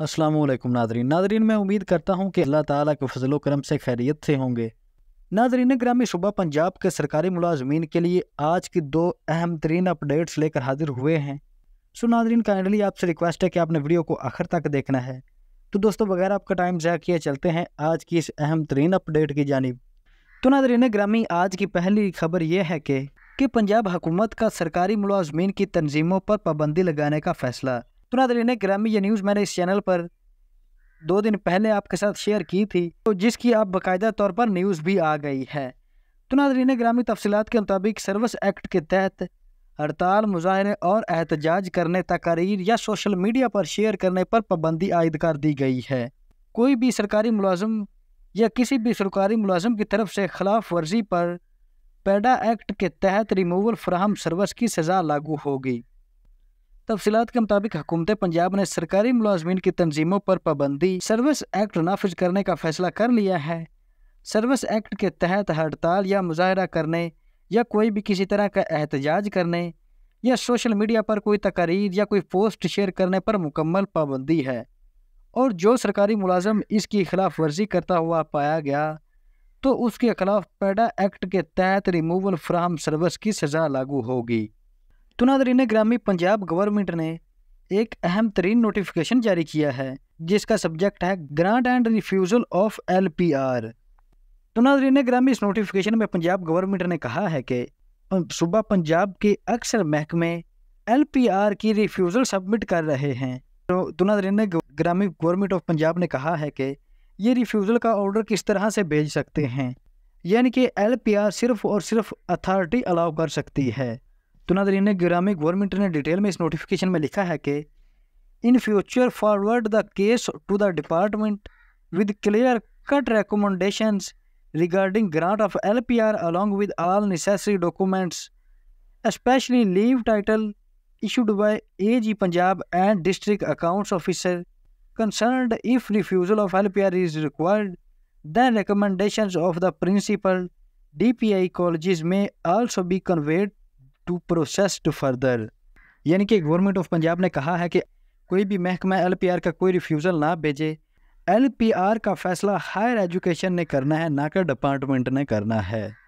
अस्सलाम वालेकुम Nadreen Nadreen मैं उम्मीद करता हूँ कि अल्लाह ताला के फजलो करम से खैरियत से होंगे नादरीन ग्रामी शुबा पंजाब के सरकारी मुलाजमीन के लिए आज की दो अहम तरीन अपडेट्स लेकर हाजिर हुए हैं सो नादरीन काइंडली आपसे रिक्वेस्ट है कि आपने वीडियो को आखिर तक देखना है तो दोस्तों बगैर आपका टाइम ज़्यादा किए चलते हैं आज की इस अहम तरीन अपडेट की जानब तो नादरीन ग्रामी आज की पहली खबर यह है कि कि पंजाब हुकूमत का सरकारी मुलाजमीन की तनजीमों पर पाबंदी लगाने का फैसला पुनः ने ग्रामी ये न्यूज़ मैंने इस चैनल पर दो दिन पहले आपके साथ शेयर की थी तो जिसकी आप बाकायदा तौर पर न्यूज़ भी आ गई है तो ने ग्रामी तफसीत के मुताबिक सर्विस एक्ट के तहत हड़ताल मुजाहरे और एहतजाज करने तकारीर या सोशल मीडिया पर शेयर करने पर पाबंदी आयद कर दी गई है कोई भी सरकारी मुलाजम या किसी भी सरकारी मुलाजम की तरफ से खिलाफ वर्जी पर पैडा एक्ट के तहत रिमूवल फ्राहम सर्विस की सज़ा लागू होगी तफसीत के मुताबिक हुकूमत पंजाब ने सरकारी मुलाजमीन की तनजीमों पर पाबंदी सर्विस एक्ट नाफिज करने का फैसला कर लिया है सर्विस एक्ट के तहत हड़ताल या मुजाहरा करने या कोई भी किसी तरह का एहतजाज करने या सोशल मीडिया पर कोई तकारीर या कोई पोस्ट शेयर करने पर मुकम्मल पाबंदी है और जो सरकारी मुलाजम इसकी खिलाफ वर्जी करता हुआ पाया गया तो उसके खिलाफ पैडा एक्ट के तहत रिमूवल फ्राम सर्विस की सज़ा लागू होगी तो नादरीन ग्रामी पंजाब गवर्नमेंट ने एक अहम तरीन नोटिफिकेशन जारी किया है जिसका सब्जेक्ट है grant and refusal of L P R तो नादरीन ग्रामी इस नोटिफिकेशन में पंजाब गवर्नमेंट ने कहा है कि सूबा पंजाब के अक्सर महकमे एल पी आर की रिफ्यूज़ल सबमिट कर रहे हैं तो दुनादरीन ग्रामी गवर्नमेंट ऑफ पंजाब ने कहा है कि ये रिफ्यूज़ल का ऑर्डर किस तरह से भेज सकते हैं यानी कि एल पी आर सिर्फ और सिर्फ अथॉरिटी अलाउ कर सकती है तुनादरीन ने ग्रामी गवर्नमेंट ने डिटेल में इस नोटिफिकेशन में लिखा है कि in future forward the case to the department with clear cut recommendation regarding grant of L P R along with all necessary documents especially leave title issued by A G Punjab and district accounts officer concern if refusal of L P R is required then recommendation of the principal D P I college may also be conveyed to processed further यानी कि government of Punjab ने कहा है कि कोई भी महकमा L P are का कोई रिफ्यूज़ल ना भेजे एल पी आर का फैसला हायर एजुकेशन ने करना है ना कि डिपार्टमेंट ने करना है